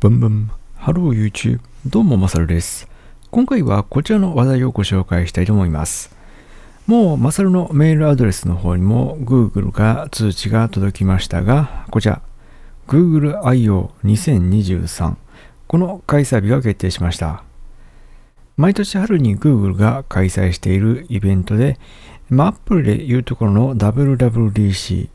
ブンブン。ハロー YouTube。どうも、まさるです。今回はこちらの話題をご紹介したいと思います。もう、まさるのメールアドレスの方にも Google から通知が届きましたが、こちら、Google IO2023。この開催日が決定しました。毎年春に Google が開催しているイベントで、まあ、Apple でいうところの WWDC、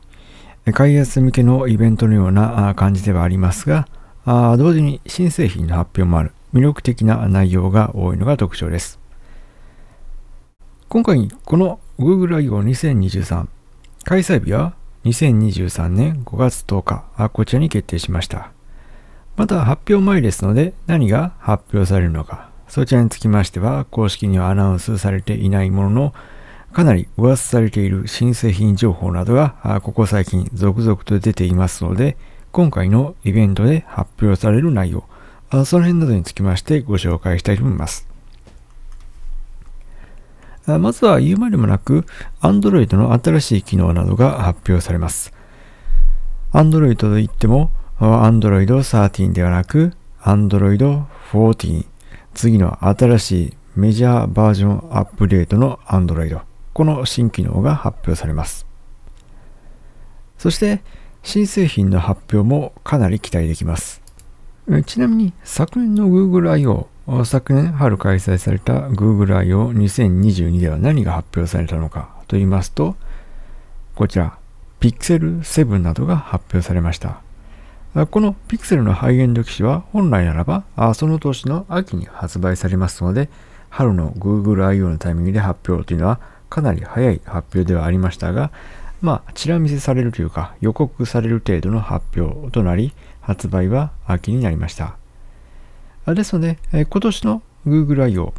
開発向けのイベントのような感じではありますが、あ同時に新製品の発表もある魅力的な内容が多いのが特徴です。今回この Google I.O. 2023開催日は2023年5月10日あこちらに決定しました。また発表前ですので何が発表されるのかそちらにつきましては公式にはアナウンスされていないもののかなり噂されている新製品情報などがここ最近続々と出ていますので、今回のイベントで発表される内容、あその辺などにつきましてご紹介したいと思います。まずは言うまでもなく、Android の新しい機能などが発表されます。Android といっても、Android 13ではなく、Android 14、次の新しいメジャーバージョンアップデートの Android、この新機能が発表されます。そして、新製品の発表もかなり期待できます。ちなみに昨年の Google I.O. 昨年春開催された Google I.O. 2022では何が発表されたのかと言いますと、こちら Pixel 7などが発表されました。この Pixel のハイエンド機種は本来ならばその年の秋に発売されますので、春の Google I.O. のタイミングで発表というのはかなり早い発表ではありましたが、まあ、ちら見せされるというか、予告される程度の発表となり、発売は秋になりました。ですので、今年の Google I.O.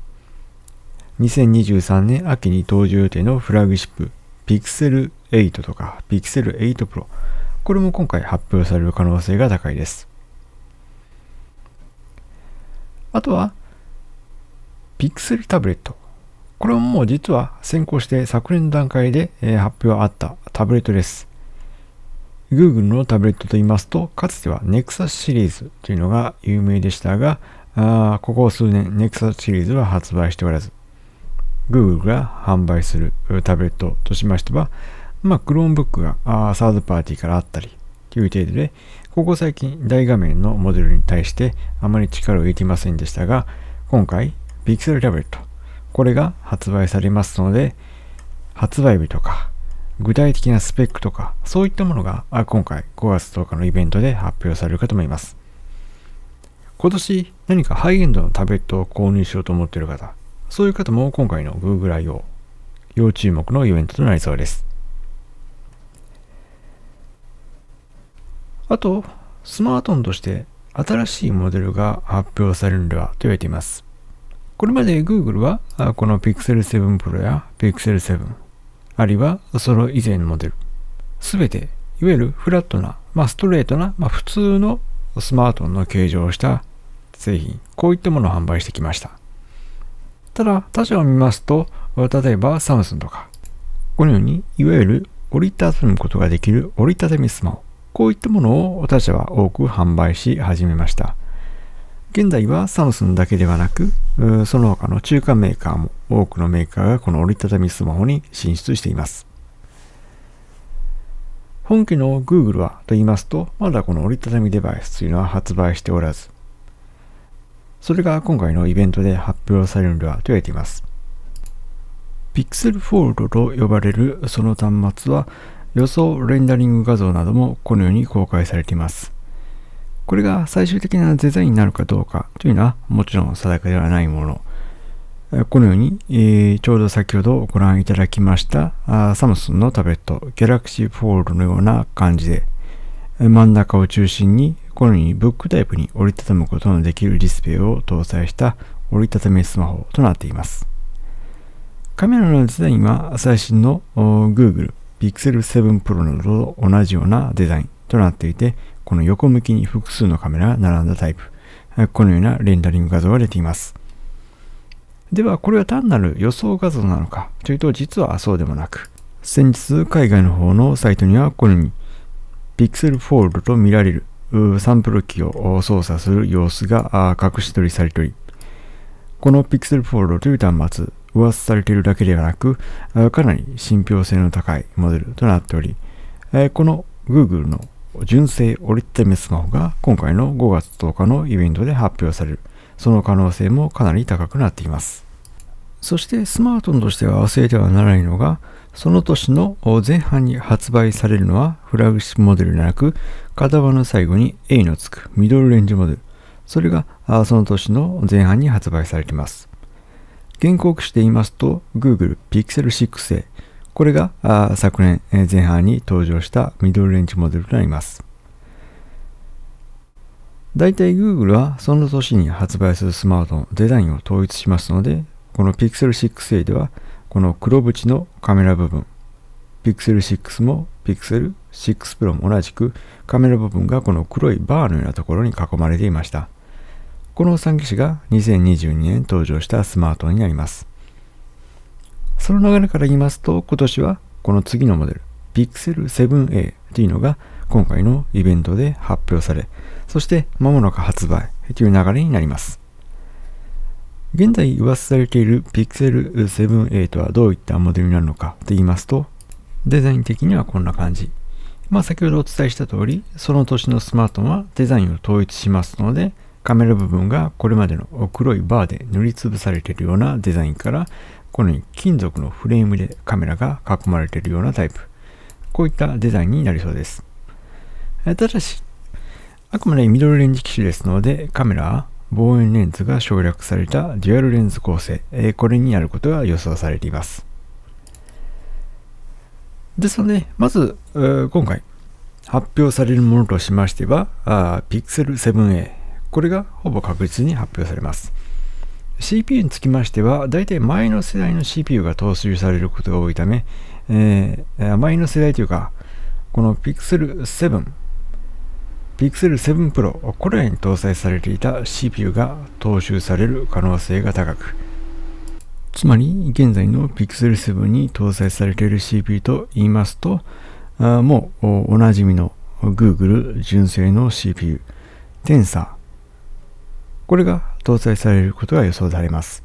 2023年秋に登場予定のフラグシップ Pixel 8とか Pixel 8 Pro これも今回発表される可能性が高いです。あとは Pixel タブレットこれももう実は先行して昨年の段階で発表あったタブレットです。Google のタブレットと言いますと、かつては Nexus シリーズというのが有名でしたが、あここ数年 Nexus シリーズは発売しておらず、Google が販売するタブレットとしましては、まあ、Chromebook があサードパーティーからあったりという程度で、ここ最近大画面のモデルに対してあまり力を入れていませんでしたが、今回 Pixel タブレットこれが発売されますので、発売日とか、具体的なスペックとか、そういったものが今回5月10日のイベントで発表されるかと思います。今年何かハイエンドのタブレットを購入しようと思っている方、そういう方も今回の Google I.O. 要注目のイベントとなりそうです。あと、スマートフォンとして新しいモデルが発表されるのではと言われています。これまで Google はこの Pixel 7 Pro や Pixel 7あるいはその以前のモデル全ていわゆるフラットな、まあ、ストレートな、まあ、普通のスマートフォンの形状をした製品こういったものを販売してきましたただ他社を見ますと例えばサムスンとかこのようにいわゆる折りたたむことができる折りたたみスマホこういったものを他社は多く販売し始めました現在はサムスンだけではなく、その他の中間メーカーも多くのメーカーがこの折りたたみスマホに進出しています。本家の Google はと言いますと、まだこの折りたたみデバイスというのは発売しておらず、それが今回のイベントで発表されるのではと言われています。Pixel Fold と呼ばれるその端末は予想レンダリング画像などもこのように公開されています。これが最終的なデザインになるかどうかというのはもちろん定かではないもの。このように、えー、ちょうど先ほどご覧いただきましたあサムスンのタブレット Galaxy フォールのような感じで真ん中を中心にこのようにブックタイプに折りたたむことのできるディスプレイを搭載した折りたたみスマホとなっています。カメラのデザインは最新の Google Pixel 7 Pro などと同じようなデザインとなっていてこの横向きに複数のカメラが並んだタイプ。このようなレンダリング画像が出ています。では、これは単なる予想画像なのかというと、実はそうでもなく、先日海外の方のサイトにはこのように、ルフォールドと見られるサンプル機を操作する様子が隠し取りされており、このピクルフォールドという端末、噂されているだけではなく、かなり信憑性の高いモデルとなっており、この Google の純正オリッテメスマホが今回の5月10日のイベントで発表される。その可能性もかなり高くなっています。そしてスマートフォンとしては忘れてはならないのが、その年の前半に発売されるのはフラグシップモデルでなく、型番の最後に A のつくミドルレンジモデル。それがその年の前半に発売されています。原告で言いますと、Google Pixel 6A、これが昨年前半に登場したミドルレンジモデルとなります。大体 Google はその年に発売するスマートのデザインを統一しますので、この Pixel 6A ではこの黒縁のカメラ部分、Pixel 6も Pixel 6 Pro も同じくカメラ部分がこの黒いバーのようなところに囲まれていました。この3機種が2022年登場したスマートになります。その流れから言いますと、今年はこの次のモデル、Pixel 7a というのが今回のイベントで発表され、そして間もなく発売という流れになります。現在噂されている Pixel 7a とはどういったモデルになるのかと言いますと、デザイン的にはこんな感じ。まあ先ほどお伝えした通り、その年のスマートフォンはデザインを統一しますので、カメラ部分がこれまでの黒いバーで塗りつぶされているようなデザインからこのように金属のフレームでカメラが囲まれているようなタイプ。こういったデザインになりそうです。ただし、あくまでミドルレンジ機種ですので、カメラは望遠レンズが省略されたデュアルレンズ構成、えこれになることが予想されています。ですので、まず、今回発表されるものとしましては、Pixel 7a。これがほぼ確実に発表されます。CPU につきましては、大体前の世代の CPU が投資されることが多いため、えー、前の世代というか、この Pixel 7、Pixel 7 Pro、これらに搭載されていた CPU が踏襲される可能性が高く、つまり現在の Pixel 7に搭載されている CPU と言いますと、あもうおなじみの Google 純正の CPU、Tensor、これが搭載されることが予想されます。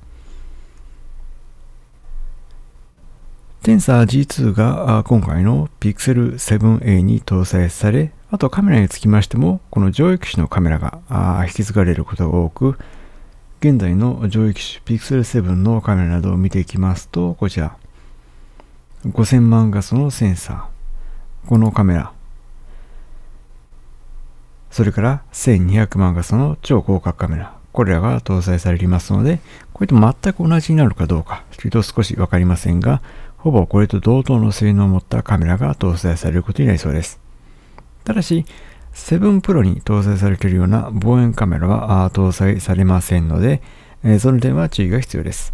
テンサー G2 が今回の Pixel 7a に搭載され、あとカメラにつきましても、この上機種のカメラが引き継がれることが多く、現在の上機種 Pixel 7のカメラなどを見ていきますと、こちら、5000万画素のセンサー、このカメラ、それから1200万画素の超広角カメラ、これらが搭載されていますので、これと全く同じになるかどうかというと少しわかりませんが、ほぼこれと同等の性能を持ったカメラが搭載されることになりそうです。ただし、7 Pro に搭載されているような望遠カメラは搭載されませんので、えその点は注意が必要です。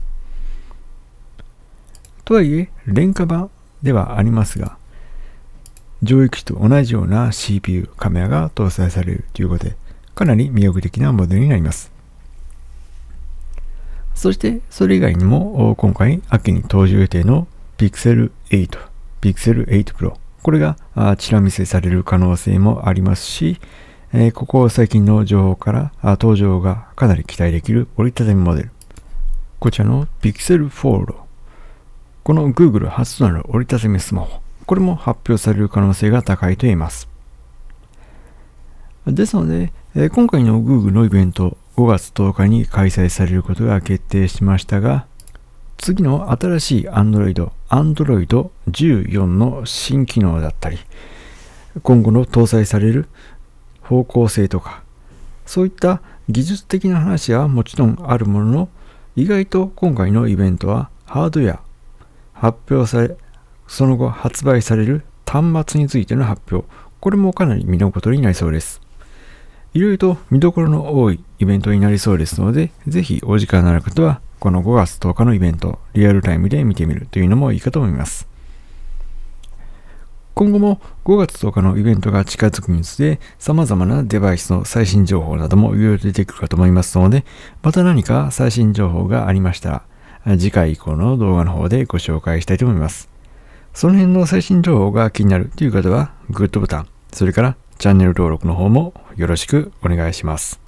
とはいえ、廉価版ではありますが、上位機種と同じような CPU、カメラが搭載されるということで、かなり魅力的なモデルになります。そしてそれ以外にも今回秋に登場予定の Pixel 8、Pixel 8 Pro これがチラ見せされる可能性もありますし、えー、ここ最近の情報から登場がかなり期待できる折りたたみモデルこちらの Pixel 4この Google 初となる折りたたみスマホこれも発表される可能性が高いと言えますですので、え今回の Google のイベント5月10日に開催されることが決定しましたが、次の新しい Android、Android 14の新機能だったり、今後の搭載される方向性とか、そういった技術的な話はもちろんあるものの、意外と今回のイベントはハードウェア、発表され、その後発売される端末についての発表、これもかなり見のことになりそうです。いろいろと見どころの多いイベントになりそうですので、ぜひお時間のある方は、この5月10日のイベント、リアルタイムで見てみるというのもいいかと思います。今後も5月10日のイベントが近づくにつれ、様々なデバイスの最新情報などもいろいろ出てくるかと思いますので、また何か最新情報がありましたら、次回以降の動画の方でご紹介したいと思います。その辺の最新情報が気になるという方は、グッドボタン、それからチャンネル登録の方もよろしくお願いします。